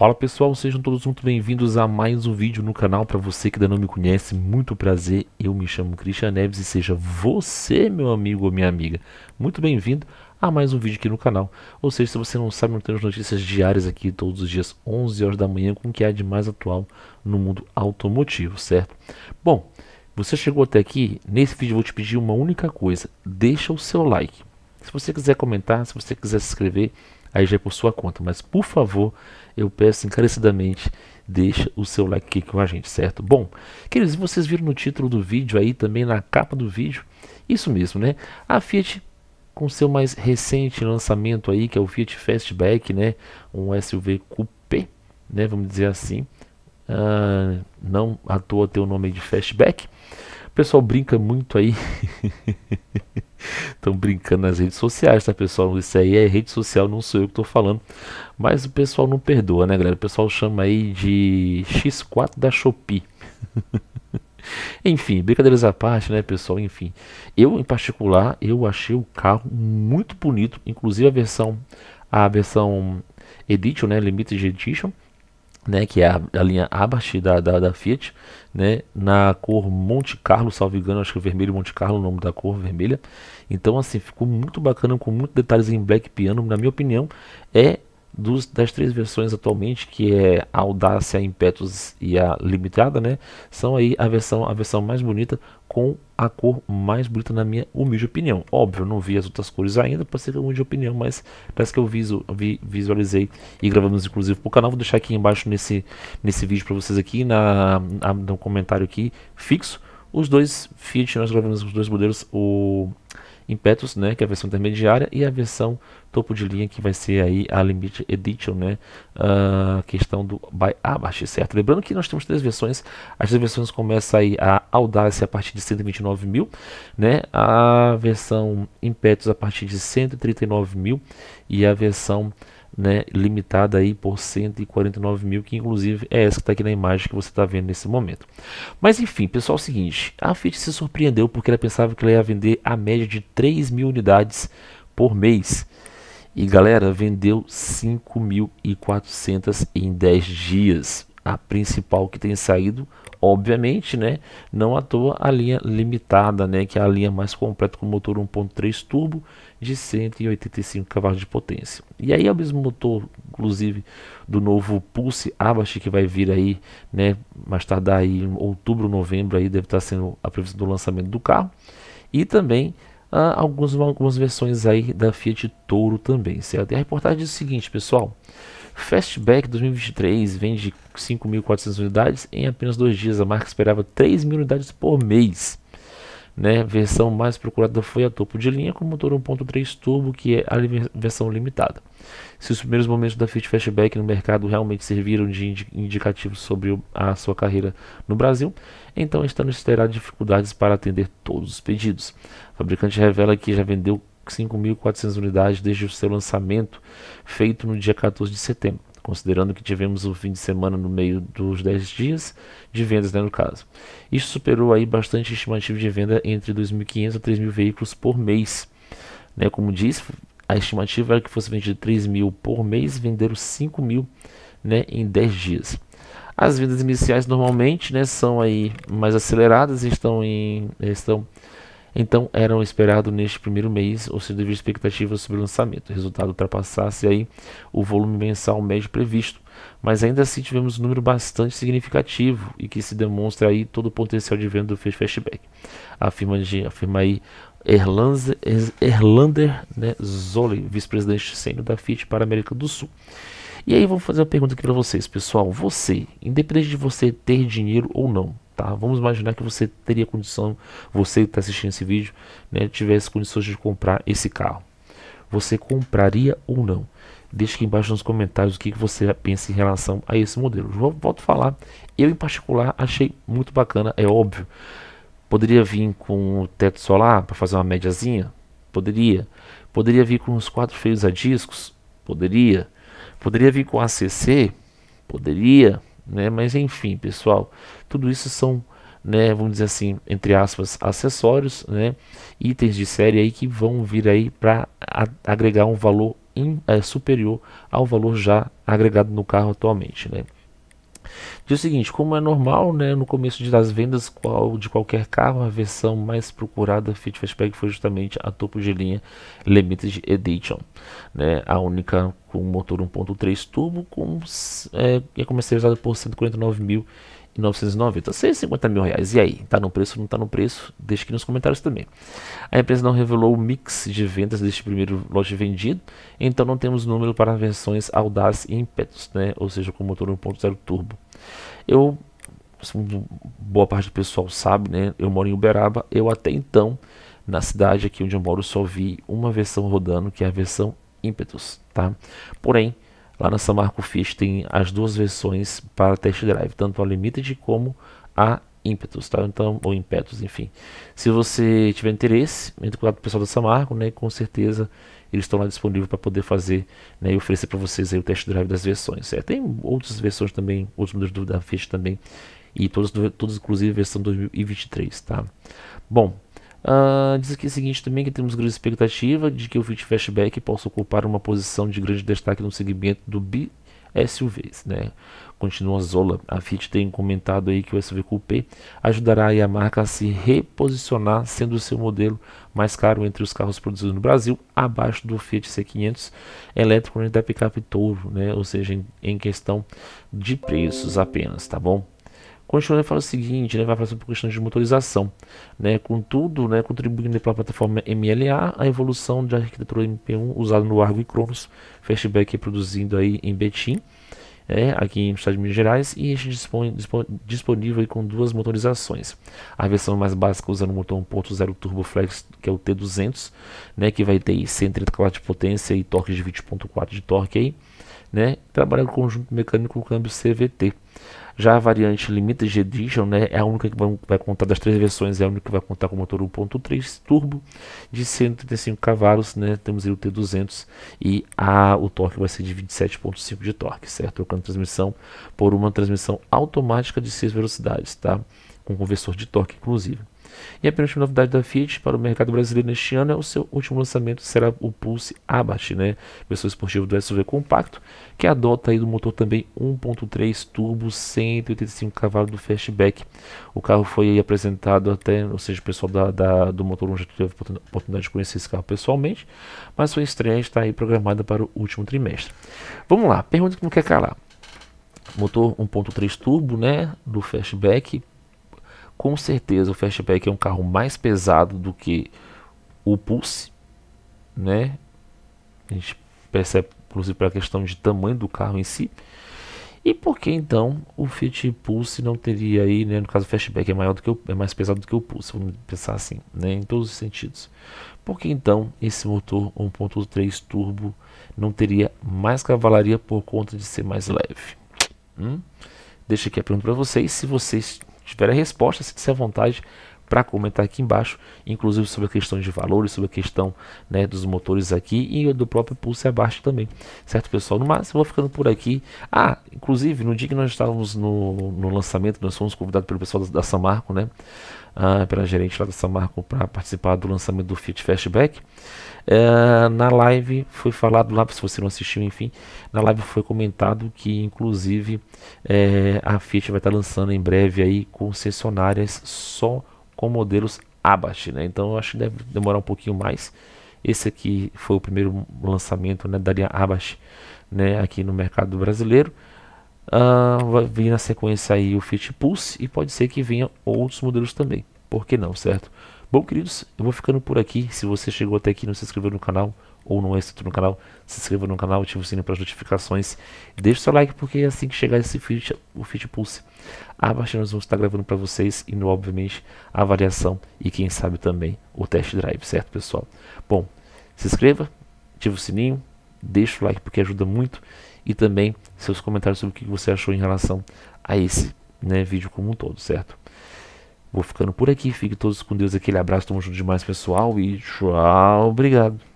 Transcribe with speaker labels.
Speaker 1: Fala pessoal, sejam todos muito bem-vindos a mais um vídeo no canal. Para você que ainda não me conhece, muito prazer. Eu me chamo Christian Neves e seja você, meu amigo ou minha amiga, muito bem-vindo a mais um vídeo aqui no canal. Ou seja, se você não sabe, nós temos notícias diárias aqui todos os dias, 11 horas da manhã, com o que há de mais atual no mundo automotivo, certo? Bom, você chegou até aqui, nesse vídeo eu vou te pedir uma única coisa, deixa o seu like. Se você quiser comentar, se você quiser se inscrever, Aí já é por sua conta, mas por favor, eu peço encarecidamente, deixa o seu like aqui com a gente, certo? Bom, queridos, vocês viram no título do vídeo aí, também na capa do vídeo, isso mesmo, né? A Fiat com seu mais recente lançamento aí, que é o Fiat Fastback, né? Um SUV coupé, né? Vamos dizer assim. Uh, não à toa ter o nome de Fastback. O pessoal brinca muito aí. Estão brincando nas redes sociais, tá pessoal? Isso aí é rede social, não sou eu que estou falando. Mas o pessoal não perdoa, né, galera? O pessoal chama aí de X4 da Shopee. Enfim, brincadeiras à parte, né, pessoal? Enfim, eu em particular, eu achei o carro muito bonito, inclusive a versão a versão Edition, né, Limited Edition, né, que é a, a linha Abarth da, da, da, Fiat, né, na cor Monte Carlo, salvo engano, acho que é vermelho Monte Carlo o nome da cor vermelha. Então, assim, ficou muito bacana, com muitos detalhes em black piano. Na minha opinião, é dos, das três versões atualmente, que é a Audácia, a Impetus e a Limitada, né? São aí a versão, a versão mais bonita com a cor mais bonita na minha humilde opinião. Óbvio, não vi as outras cores ainda, pode ser humilde opinião, mas parece que eu visu, vi, visualizei e gravamos inclusive para o canal. Vou deixar aqui embaixo nesse, nesse vídeo para vocês aqui, na, na, no comentário aqui fixo, os dois Fiat, nós gravamos os dois modelos, o Impetus, né, que é a versão intermediária, e a versão topo de linha, que vai ser aí a Limit Edition, né, a ah, questão do by Abarth, certo? Lembrando que nós temos três versões, as três versões começam aí a Audacity a partir de 129 mil, né, a versão Impetus a partir de 139 mil, e a versão né, limitada aí por 149 mil, que inclusive é essa que está aqui na imagem que você está vendo nesse momento. Mas enfim, pessoal, é o seguinte, a Fiat se surpreendeu porque ela pensava que ela ia vender a média de 3 mil unidades por mês. E galera, vendeu 5.400 em 10 dias a principal que tem saído, obviamente, né? Não à toa a linha limitada, né? Que é a linha mais completa com motor 1.3 turbo de 185 cavalos de potência. E aí é o mesmo motor, inclusive, do novo Pulse Abaxi que vai vir aí, né? Mais tardar aí em outubro, novembro aí deve estar sendo a previsão do lançamento do carro. E também ah, algumas, algumas versões aí da Fiat Toro também, certo? E a reportagem diz é o seguinte, pessoal. Fastback 2023 vende 5.400 unidades em apenas dois dias. A marca esperava 3.000 mil unidades por mês. Né? A versão mais procurada foi a topo de linha com motor 1.3 turbo, que é a versão limitada. Se os primeiros momentos da Fiat Fastback no mercado realmente serviram de indicativo sobre a sua carreira no Brasil, então a Stanley terá dificuldades para atender todos os pedidos. O fabricante revela que já vendeu 5.400 unidades desde o seu lançamento, feito no dia 14 de setembro, considerando que tivemos o fim de semana no meio dos 10 dias de vendas, né, no caso. Isso superou aí bastante a estimativa de venda entre 2.500 a 3.000 veículos por mês. Né, como disse, a estimativa era que fosse vendido 3.000 mil por mês, venderam 5.000 mil né, em 10 dias. As vendas iniciais normalmente né, são aí mais aceleradas, estão em estão então eram esperado neste primeiro mês ou se devido expectativa sobre o lançamento. O resultado ultrapassasse aí o volume mensal médio previsto, mas ainda assim tivemos um número bastante significativo e que se demonstra aí todo o potencial de venda do Fastback. Afirma, afirma aí Erlanze, Erlander né, Zoli, vice-presidente sênior da FIT para a América do Sul. E aí vou fazer uma pergunta aqui para vocês, pessoal. Você, independente de você ter dinheiro ou não, tá? Vamos imaginar que você teria condição, você que está assistindo esse vídeo, né, tivesse condições de comprar esse carro. Você compraria ou não? Deixe aqui embaixo nos comentários o que, você pensa em relação a esse modelo. Volto a falar, eu em particular achei muito bacana, é óbvio. Poderia vir com o teto solar para fazer uma médiazinha? Poderia. Poderia vir com os quatro feios a discos? Poderia. Poderia vir com ACC? Poderia. Né? Mas enfim, pessoal, tudo isso são, né, vamos dizer assim, entre aspas, acessórios, né, itens de série aí que vão vir aí para agregar um valor in, é, superior ao valor já agregado no carro atualmente. Né? Diz o seguinte, como é normal, né, no começo das vendas qual, de qualquer carro, a versão mais procurada Fiat Fastback foi justamente a topo de linha Limited Edition, né, a única com motor 1.3 turbo, com, é, é comercializada por 149 mil e 990, 150 mil reais. E aí, Tá no preço ou não tá no preço? Deixa aqui nos comentários também. A empresa não revelou o mix de vendas deste primeiro lote vendido, então não temos número para versões Audace e Impetus, né? ou seja, com motor 1.0 turbo. Eu, assim, boa parte do pessoal sabe, né? eu moro em Uberaba, eu até então, na cidade aqui onde eu moro, só vi uma versão rodando, que é a versão Impetus. Tá? Porém, Lá na Samarco Fish tem as duas versões para test drive, tanto a Limited como a Impetus, tá? Então, ou Impetus, enfim. Se você tiver interesse, entre com o pessoal da Samarco, né? Com certeza eles estão lá disponíveis para poder fazer né, e oferecer para vocês aí o test drive das versões. Certo? É, tem outras versões também, outros modelos da Fish também, e todos, todos inclusive versão 2023, tá? Bom, Uh, diz aqui o seguinte também que temos grande expectativa de que o Fit Fastback possa ocupar uma posição de grande destaque no segmento do b SUVs, né? Continua Zola. A Fiat tem comentado aí que o SUV Coupé ajudará a marca a se reposicionar, sendo o seu modelo mais caro entre os carros produzidos no Brasil, abaixo do Fiat C500 elétrico e né, da picape Touro, né? Ou seja, em, em questão de preços apenas, tá bom? Continuando, fala o seguinte, né, vai falar sobre questões de motorização. Né, contudo, né, contribuindo pela plataforma MLA, a evolução da arquitetura MP1 usada no Argo e Cronos, Fastback é produzido aí em Betim, é, aqui no estado de Minas Gerais, e este dispõe, dispõe, disponível com duas motorizações. A versão mais básica usando o motor 1.0 Turbo Flex, que é o T200, né, que vai ter 130 kW de potência e torque de 20.4 de torque aí, né, trabalha com conjunto mecânico com câmbio CVT. Já a variante Limited Edition né, é a única que vai contar das três versões, é a única que vai contar com motor 1.3 turbo de 135 cavalos, né? Temos aí o T200 e a, o torque vai ser de 27.5 de torque, certo? Trocando transmissão por uma transmissão automática de 6 velocidades, tá? Com conversor de torque, inclusive. E a penúltima novidade da Fiat para o mercado brasileiro neste ano é o seu último lançamento, será o Pulse Abarth, né? Versão esportiva do SUV compacto, que adota aí do motor também 1.3 turbo 185 cavalos do Fastback. O carro foi apresentado até, ou seja, o pessoal da, da, do Motor já teve a oportunidade de conhecer esse carro pessoalmente, mas sua estreia está aí programada para o último trimestre. Vamos lá, pergunta que não quer calar motor 1.3 turbo, né, do Fastback, com certeza o Fastback é um carro mais pesado do que o Pulse, né? A gente percebe inclusive pela questão de tamanho do carro em si. E por que então o Fiat Pulse não teria aí, né, no caso o Fastback é maior do que o, é mais pesado do que o Pulse, vamos pensar assim, né, em todos os sentidos. Por que então esse motor 1.3 turbo não teria mais cavalaria por conta de ser mais leve? Hum? Deixa aqui a pergunta para vocês, se vocês Espero a resposta, se à vontade para comentar aqui embaixo, inclusive sobre a questão de valores, sobre a questão né, dos motores aqui e do próprio pulso abaixo também, certo pessoal? No máximo, vou ficando por aqui. Ah, inclusive, no dia que nós estávamos no, no lançamento, nós fomos convidados pelo pessoal da, da Samarco, né? Ah, pela gerente lá da Samarco para participar do lançamento do Fiat Fastback. É, na live foi falado lá, se você não assistiu, enfim, na live foi comentado que inclusive é, a Fiat vai estar tá lançando em breve aí concessionárias só com modelos Abarth, né? Então eu acho que deve demorar um pouquinho mais. Esse aqui foi o primeiro lançamento né, da linha Abarth, né, aqui no mercado brasileiro. Uh, vai vir na sequência aí o Fiat Pulse e pode ser que venha outros modelos também. Por que não, certo? Bom, queridos, eu vou ficando por aqui. Se você chegou até aqui e não se inscreveu no canal, ou não é inscrito no canal, se inscreva no canal, ative o sininho para as notificações. Deixe seu like, porque é assim que chegar esse feed, o feed pulse, a nós vamos estar gravando para vocês, e obviamente a avaliação e quem sabe também o test drive, certo pessoal? Bom, se inscreva, ative o sininho, deixe o like porque ajuda muito e também seus comentários sobre o que você achou em relação a esse né, vídeo como um todo, certo? Vou ficando por aqui. fiquem todos com Deus. Aquele abraço. Tamo junto demais, pessoal. E tchau. Obrigado.